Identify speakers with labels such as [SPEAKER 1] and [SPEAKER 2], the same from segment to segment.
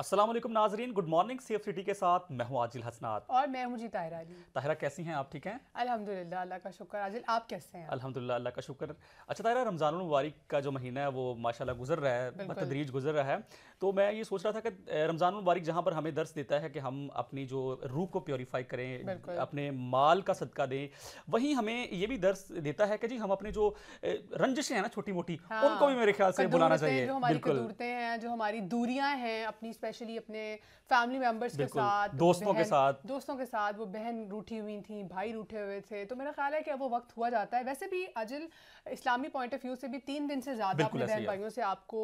[SPEAKER 1] अस्सलाम वालेकुम नाजरीन गुड मॉर्निंग सेफ सिटी के साथ मैं हूं आजिल हसनात
[SPEAKER 2] और मैं हूं जी ताहिरा अली
[SPEAKER 1] ताहिरा कैसी हैं आप ठीक हैं
[SPEAKER 2] अल्हम्दुलिल्लाह अल्लाह का शुक्र आजिल आप कैसे हैं
[SPEAKER 1] अल्हम्दुलिल्लाह अल्लाह का शुक्र अच्छा ताहिरा रमज़ान मुबारक का जो महीना है वो माशाल्लाह गुजर रहा है बतदरीज मतलब गुजर रहा है तो मैं ये सोच रहा था कि रमज़ान मुबारक जहाँ पर हमें दर्स देता है कि हम अपनी जो रूह को प्योरीफाई करें अपने माल का सदका दें वहीं हमें ये भी दर्स देता है कि जी हम अपने जो रंजिशें हैं ना छोटी मोटी हाँ। उनको भी मेरे ख्याल से बुलाना चाहिए
[SPEAKER 2] जो हमारी दूरियाँ हैं अपनी स्पेशली अपने फैमिली मेम्बर्स के साथ दोस्तों के साथ दोस्तों के साथ वो बहन रूठी हुई थी भाई रूठे हुए थे तो मेरा ख्याल है कि वो वक्त हुआ जाता है वैसे भी अजल इस्लामी पॉइंट ऑफ व्यू से भी तीन दिन से ज़्यादा अपने बहन भाइयों से आपको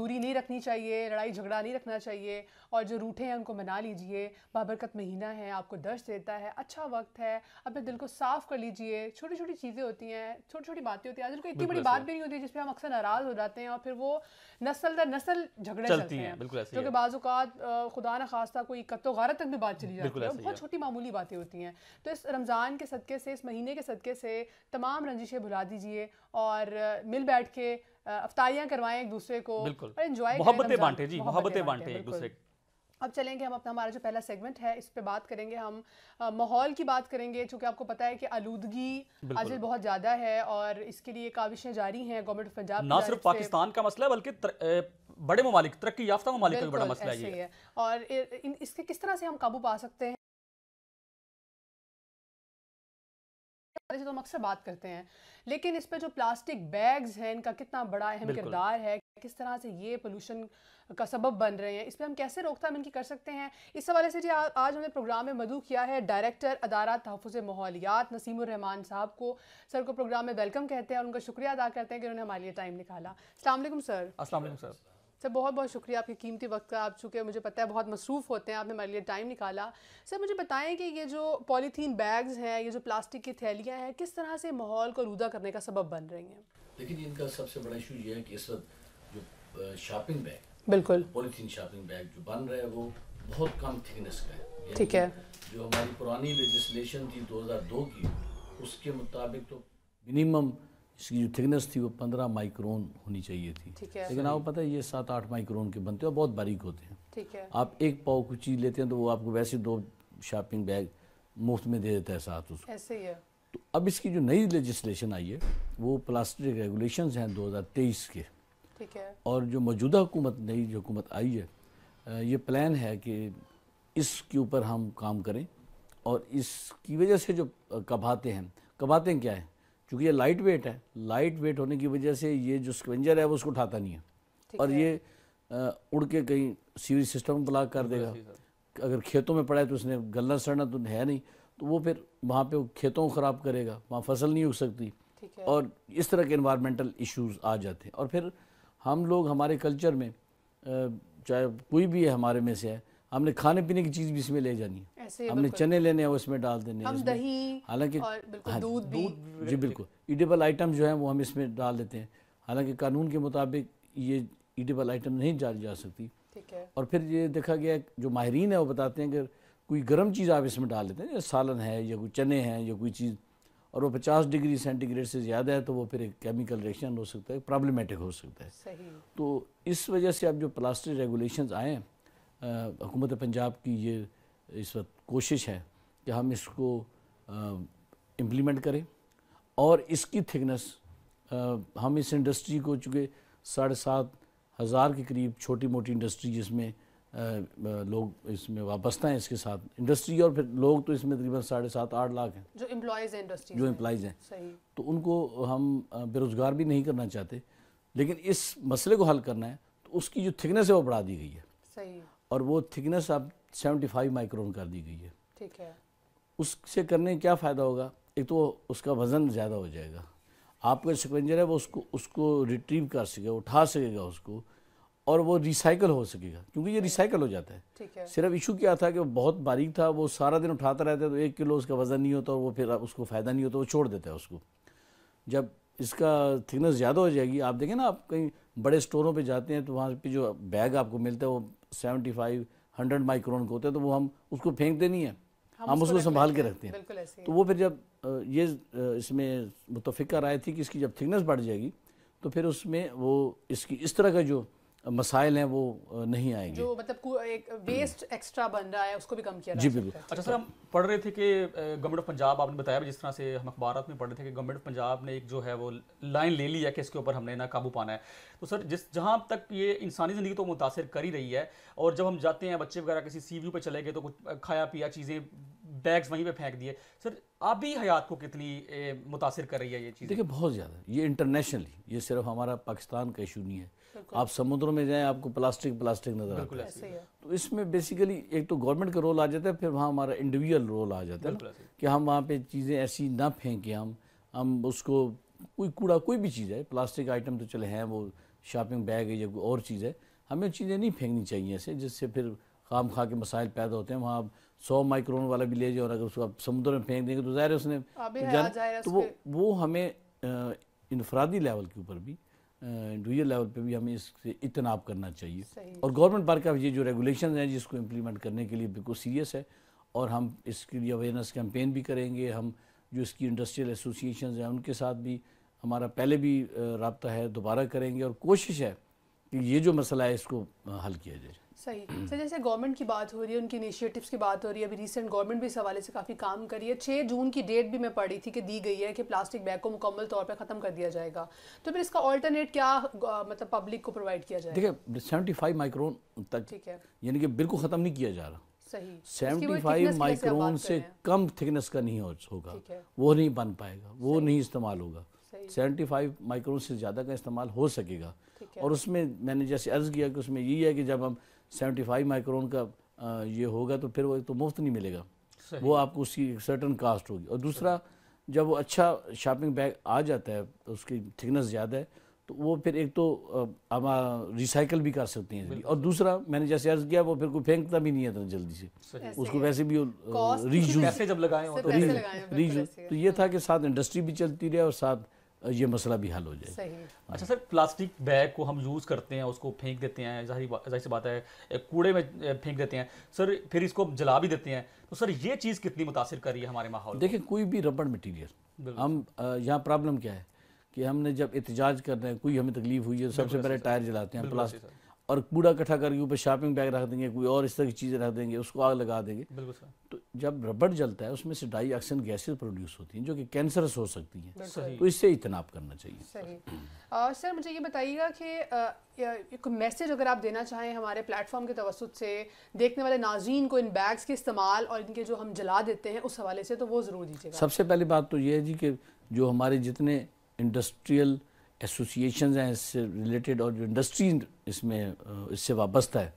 [SPEAKER 2] दूरी नहीं रखनी चाहिए लड़ाई झगड़ा नहीं रखना चाहिए और जो रूठे हैं उनको मना लीजिए बाबरकत महीना है आपको दर्श देता है अच्छा वक्त है अपने दिल को साफ़ कर लीजिए छोटी छोटी चीज़ें होती हैं छोटी छोटी बातें होती हैं आजकल इतनी बड़ी बात भी नहीं होती जिसपे हम अक्सर नाराज़ हो जाते हैं और फिर वो नस्ल दर नस्ल झगड़े चलते हैं जो कि बाज़ात खुदा न खास्ता कोई कत्तो गारत तक भी बात चली जाती है बहुत छोटी मामूली बातें होती हैं तो इस रमज़ान के सदक़े से इस महीने के सदक़े से तमाम रंजिशें भुला दीजिए और मिल बैठ के अफ्तारियाँ करवाएं एक दूसरे को और इन्जॉय मोहब्बतें बांटें जी मोहब्बतें बांटें एक दूसरे अब चलेंगे हम अपना हमारा जो पहला सेगमेंट है इस पे बात करेंगे हम माहौल की बात करेंगे चूँकि आपको पता है कि आलूदगी आज बहुत ज़्यादा है और इसके लिए काविशें जारी हैं गवर्नमेंट ऑफ पंजाब ना सिर्फ पाकिस्तान
[SPEAKER 1] का मसला है बल्कि बड़े ममालिक तरक्की याफ्ता ममालिक का बड़ा मसला ये है
[SPEAKER 2] और इसके किस तरह से हम काबू पा सकते हैं से तो हम अक्सर बात करते हैं लेकिन इस पर जो प्लास्टिक बैग्स हैं इनका कितना बड़ा अहम किरदार है किस तरह से ये पोल्यूशन का सबब बन रहे हैं इस पर हम कैसे रोकथाम इनकी कर सकते हैं इस हवाले से जी आ, आज हमने प्रोग्राम में मधु किया है डायरेक्टर अदारा तहफ़ माहौलियात नसीमरहमान साहब को सर को प्रोग्राम में वेलकम कहते हैं और उनका शुक्रिया अदा करते हैं कि उन्होंने हमारे लिए टाइम निकाला असल सर
[SPEAKER 1] असल सर
[SPEAKER 2] सर बहुत बहुत शुक्रिया आपके कीमती वक्त का आप चुके मुझे पता है बहुत मसरूफ़ होते हैं आपने हमारे लिए टाइम निकाला सर मुझे बताएं कि ये जो पॉलीथीन बैग्स हैं ये जो प्लास्टिक की थैलियाँ हैं किस तरह से माहौल को रूदा करने का सबब बन रही हैं
[SPEAKER 3] लेकिन इनका सबसे बड़ा इशू ये है कि इस वक्त जो शॉपिंग बैग बिल्कुल पॉलीथीन शॉपिंग बैग जो बन रहे हैं वो बहुत कम थिकनेस का है ठीक है जो हमारी पुरानी लेजिस्लेशन थी दो की उसके मुताबिक तो मिनिमम इसकी जो थिकनेस थी वो पंद्रह माइक्रोन होनी चाहिए थी लेकिन आपको पता है ये सात आठ माइक्रोन के बनते हैं और बहुत बारीक होते हैं ठीक है आप एक पाव कुछ चीज़ लेते हैं तो वो आपको वैसे दो शॉपिंग बैग मुफ्त में दे देता है साथ उसको ऐसे ही है तो अब इसकी जो नई लेजिस्लेशन आई है वो प्लास्टिक रेगुलेशन हैं तेईस के ठीक है और जो मौजूदा हुकूमत नई जो हुकूमत आई है ये प्लान है कि इसके ऊपर हम काम करें और इसकी वजह से जो कबातें हैं कबातें क्या है चूँकि ये लाइट वेट है लाइट वेट होने की वजह से ये जो स्क्वेंजर है वो उसको उठाता नहीं है और है। ये आ, उड़ के कहीं सीवरेज सिस्टम ब्लॉक कर देगा अगर खेतों में पड़ा है तो उसने गलना सड़ना तो है नहीं तो वो फिर वहाँ पे खेतों को ख़राब करेगा वहाँ फसल नहीं उग सकती और इस तरह के इन्वायरमेंटल इश्यूज आ जाते हैं और फिर हम लोग हमारे कल्चर में चाहे कोई भी है हमारे में से है हमने खाने पीने की चीज़ भी इसमें ले जानी है हमने चने लेने हैं उसमें डाल देने हम दही हालांकि हाँ, दूध भी जी बिल्कुल ईडेबल आइटम जो है वो हम इसमें डाल देते हैं हालांकि कानून के मुताबिक ये ईडेबल आइटम नहीं जारी जा सकती और फिर ये देखा गया जो माहरीन है वो बताते हैं अगर कोई गर्म चीज़ आप इसमें डाल देते हैं जैसे सालन है या कोई चने हैं या कोई चीज़ और वो 50 डिग्री सेंटीग्रेड से ज़्यादा है तो वो फिर एक केमिकल रिएक्शन हो सकता है प्रॉब्लमेटिक हो सकता है तो इस वजह से अब जो प्लास्टिक रेगुलेशंस आए हैं हुकूमत पंजाब की ये इस वक्त कोशिश है कि हम इसको इम्प्लीमेंट करें और इसकी थिकनेस हम इस इंडस्ट्री को चूँकि साढ़े सात हज़ार के करीब छोटी मोटी इंडस्ट्री जिसमें लोग इसमें वाबस्ता हैं इसके साथ इंडस्ट्री और फिर लोग तो इसमें तकरीबन साढ़े सात आठ लाख हैं
[SPEAKER 2] जो एम्प्लॉज हैं इंडस्ट्री जो एम्प्लॉज हैं
[SPEAKER 3] तो उनको हम बेरोज़गार भी नहीं करना चाहते लेकिन इस मसले को हल करना है तो उसकी जो थिकनेस है वो बढ़ा दी गई है सही और वो थिकनेस अब 75 माइक्रोन कर दी गई है ठीक है उससे करने क्या फ़ायदा होगा एक तो उसका वज़न ज़्यादा हो जाएगा आपका स्पंजर है वो उसको उसको रिट्रीव कर सकेगा उठा सकेगा उसको और वो रिसाइकल हो सकेगा क्योंकि ये रिसाइकल हो जाता है ठीक है सिर्फ इशू क्या था कि वो बहुत बारीक था वो सारा दिन उठाता रहता है तो एक किलो उसका वज़न नहीं होता और वो फिर उसको फ़ायदा नहीं होता वो छोड़ देता है उसको जब इसका थिकनेस ज़्यादा हो जाएगी आप देखें ना आप कहीं बड़े स्टोरों पे जाते हैं तो वहाँ पे जो बैग आपको मिलता है वो सेवेंटी फाइव हंड्रेड माइक्रोन के होते हैं तो वो हम उसको फेंकते नहीं है हम, हम उसको संभाल के रखते हैं तो वो फिर जब ये इसमें मुतफ़ा राय थी कि इसकी जब थिकनेस बढ़ जाएगी तो फिर उसमें वो इसकी इस तरह का जो मसाइल हैं वो नहीं आएंगे जो
[SPEAKER 2] मतलब एक वेस्ट एक्स्ट्रा बन रहा है उसको भी कम किया जी बिल्कुल अच्छा सर हम
[SPEAKER 1] पढ़ रहे थे कि गवर्नमेंट ऑफ पंजाब आपने बताया जिस तरह से हम अखबार में पढ़ रहे थे कि गवर्नमेंट ऑफ पंजाब ने एक जो है वो लाइन ले ली है कि इसके ऊपर हमने ना काबू पाना है तो सर जिस जहाँ तक ये इंसानी ज़िंदगी तो मुतासर कर ही रही है और जब हम जाते हैं बच्चे वगैरह किसी सी व्यू पर चले गए तो कुछ खाया पिया चीज़ें बैग्स वहीं पे फेंक दिए सर अभी हयात को कितनी मुतासर कर रही है ये चीज़ देखिए
[SPEAKER 3] बहुत ज़्यादा ये इंटरनेशनली ये सिर्फ हमारा पाकिस्तान का इशू नहीं है आप समुद्रों में जाएं आपको प्लास्टिक प्लास्टिक नजर आता है तो इसमें बेसिकली एक तो गवर्नमेंट का रोल आ जाता है फिर वहाँ हमारा इंडिविजुअल रोल आ जाता है कि हम वहाँ पर चीज़ें ऐसी ना फेंकें हम हम उसको कोई कूड़ा कोई भी चीज़ है प्लास्टिक आइटम तो चले हैं वो शॉपिंग बैग है या कोई और चीज़ है हमें चीज़ें नहीं फेंकनी चाहिए ऐसे जिससे फिर खाम खा के मसाइल पैदा होते हैं वहाँ आप सौ माइक्रोन वाला भी ले जाए और अगर उसको आप समुद्र में फेंक देंगे तो ज़ाहिर उसने हाँ, जान तो वो वो हमें इनफरादी लेवल के ऊपर भी इंडिविजुअल लेवल पे भी हमें इससे इतनाब करना चाहिए और गवर्नमेंट बार ये जो रेगुलेशन हैं जिसको इम्प्लीमेंट करने के लिए बिल्कुल सीरियस है और हम इसके लिए अवेयरनेस कैंपेन भी करेंगे हम जो इसकी इंडस्ट्रियल एसोसिएशन हैं उनके साथ भी हमारा पहले भी रबता है दोबारा करेंगे और कोशिश है कि ये जो मसला है इसको हल किया जाए
[SPEAKER 2] सही सर जैसे गवर्नमेंट की बात हो रही है उनकी इनिशिएटिव्स की बात हो रही है अभी रिसेंट गवर्नमेंट भी इस हवाले से काफ़ी काम कर रही है छः जून की डेट भी मैं पढ़ी थी कि दी गई है कि प्लास्टिक बैग को मुकम्मल तौर पर ख़त्म कर दिया जाएगा तो फिर इसका ऑल्टरनेट क्या मतलब पब्लिक को प्रोवाइड किया जाएगा
[SPEAKER 3] देखिए सेवेंटी फाइव माइक्रोन तक ठीक है यानी कि बिल्कुल ख़त्म नहीं किया जा रहा
[SPEAKER 2] सेवेंटी फाइव माइक्रोन
[SPEAKER 3] से कम थिकनेस का नहीं होगा वो नहीं बन पाएगा वो नहीं इस्तेमाल होगा सेवेंटी फाइव माइक्रोन से ज़्यादा का इस्तेमाल हो सकेगा और उसमें मैंने जैसे अर्ज़ किया कि उसमें यही है कि जब हम सेवेंटी फाइव माइक्रोन का ये होगा तो फिर वो तो मुफ्त नहीं मिलेगा वो आपको उसकी सर्टन कास्ट होगी और दूसरा जब वो अच्छा शॉपिंग बैग आ जाता है तो उसकी थिकनेस ज़्यादा है तो वो फिर एक तो हम रिसाइकल भी कर सकते हैं और दूसरा मैंने जैसे अर्ज किया वो फिर कोई फेंकता भी नहीं आता जल्दी से उसको वैसे भी रीजूज जब लगाए रीजूज तो ये था कि साथ इंडस्ट्री भी चलती रहे और साथ ये मसला भी हल हो जाए
[SPEAKER 1] अच्छा सर प्लास्टिक बैग को हम यूज़ करते हैं उसको फेंक देते हैं जाहिर सी बात है कूड़े में फेंक देते हैं सर फिर इसको जला भी देते हैं तो सर ये चीज़ कितनी मुतासर कर रही है हमारे माहौल
[SPEAKER 3] देखिए कोई भी रबड़ मटीरियल हम यहाँ प्रॉब्लम क्या है कि हमने जब एहतजाज कर रहे हैं कोई हमें तकलीफ हुई है सबसे पहले टायर जलाते हैं प्लास्टिक और कूड़ा इकट्ठा करके ऊपर शॉपिंग बैग रख देंगे कोई और इस तरह की चीज़ें रख देंगे उसको आग लगा देंगे तो जब रबड़ जलता है उसमें से डाई ऑक्सीजन गैसेज प्रोड्यूस होती हैं जो कि कैंसरस हो सकती हैं तो इससे इतनाब करना चाहिए
[SPEAKER 2] सही आ, सर मुझे ये बताइएगा कि एक मैसेज अगर आप देना चाहें हमारे प्लेटफॉर्म के तवसत से देखने वाले नाजीन को इन बैग्स के इस्तेमाल और इनके जो हम जला देते हैं उस हवाले से तो वो ज़रूर दीजिए सबसे
[SPEAKER 3] पहली बात तो ये है जी कि जो हमारे जितने इंडस्ट्रियल एसोसिएशन हैं इससे रिलेटेड और जो इंडस्ट्री इसमें इससे वाबस्ता है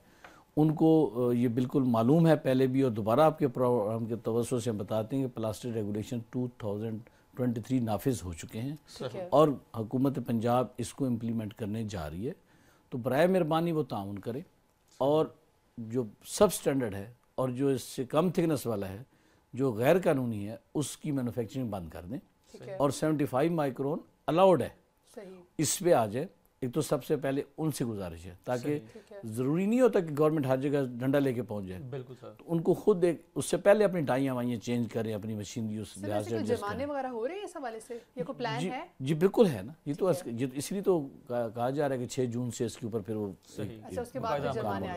[SPEAKER 3] उनको ये बिल्कुल मालूम है पहले भी और दोबारा आपके प्रोग्राम के तवसों से हम बताते हैं कि प्लास्टिक रेगुलेशन 2023 नाफिज हो चुके हैं और हुकूमत पंजाब इसको इम्प्लीमेंट करने जा रही है तो बर मेहरबानी वो ताउन करें और जो सब स्टैंडर्ड है और जो इससे कम थिकनेस वाला है जो गैर कानूनी है उसकी मैनुफेक्चरिंग बंद कर दें और फाइव माइक्रोन अलाउड है इस पर आ जाए एक तो सबसे पहले उनसे गुजारिश है ताकि ज़रूरी नहीं होता कि गवर्नमेंट हर जगह डंडा लेके पहुंच जाए बिल्कुल सर तो उनको खुद एक उससे पहले अपनी डाइया वाइया चेंज करें अपनी मशीनरी उस लिहाज से तो जमाने
[SPEAKER 2] वगैरह हो रहे हैं इस हवाले से ये कोई प्लान है
[SPEAKER 3] जी बिल्कुल है ना ये तो इसलिए तो कहा जा रहा है कि छह जून से इसके ऊपर फिर वो अच्छा,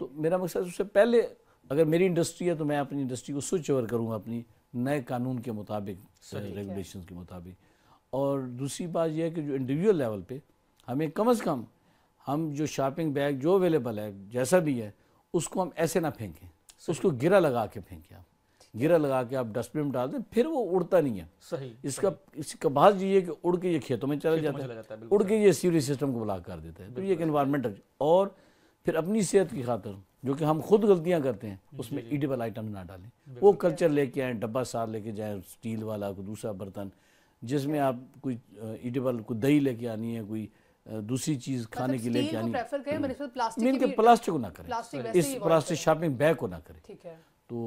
[SPEAKER 3] तो मेरा मकसद उससे पहले अगर मेरी इंडस्ट्री है तो मैं अपनी इंडस्ट्री को स्विच ओवर करूँगा अपनी नए कानून के मुताबिक रेगुलेशन के मुताबिक और दूसरी बात यह है कि जो इंडिविजुअल लेवल पे हमें कम अज़ कम हम जो शॉपिंग बैग जो अवेलेबल है जैसा भी है उसको हम ऐसे ना फेंकें उसको गिरा लगा के फेंकें आप गिरा लगा के आप डस्टबिन में डाल दें फिर वो उड़ता नहीं है सही इसका इसका बाज ये कि उड़ के ये खेतों में चला जाता है उड़ के ये सीवरेज सिस्टम को ब्लॉक कर देता है तो ये एक इन्वायरमेंट और फिर अपनी सेहत की खातर जो कि हम खुद गलतियां करते हैं उसमें ईडेबल आइटम ना डालें वो कल्चर लेके आए डब्बा सार लेके जाए स्टील वाला दूसरा बर्तन जिसमें आप कोई ईटेबल को दही लेके आनी है कोई दूसरी चीज मतलब खाने की लेके
[SPEAKER 2] आनी मीन के प्लास्टिक को ना करें इस प्लास्टिक शॉपिंग बैग को ना करें
[SPEAKER 3] तो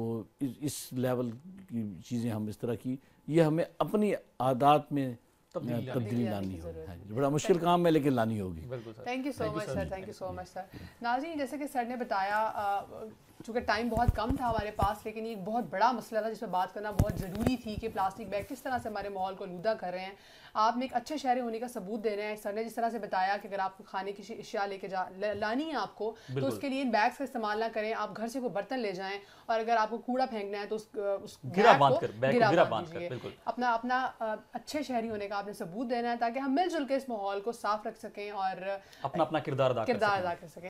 [SPEAKER 3] इस, इस लेवल की चीज़ें हम इस तरह की ये हमें अपनी आदात में तब्दीली लानी होगी हाँ बड़ा मुश्किल काम है लेकिन लानी होगी
[SPEAKER 2] thank you so much sir thank you so much sir नाजी जैसे कि सर ने बताया चूँकि टाइम बहुत कम था हमारे पास लेकिन ये एक बहुत बड़ा मसला था जिस पर बात करना बहुत ज़रूरी थी कि प्लास्टिक बैग किस तरह से हमारे माहौल को लूदा कर रहे हैं आपने एक अच्छे शहर होने का सबूत दे रहे हैं सर ने जिस तरह से बताया कि अगर आपको खाने की अशिया लेके जा लानी है आपको तो उसके लिए इन बैग्स का इस्तेमाल ना करें आप घर से कोई बर्तन ले जाएं और अगर आपको कूड़ा फेंकना है तो उस, उस गिरा गिरा अपना अपना अच्छे शहरी होने का आपने सबूत देना है ताकि हम मिलजुल के इस माहौल को साफ रख सकें और
[SPEAKER 1] अपना अपना किरदार किरदार अदा
[SPEAKER 2] कर सकें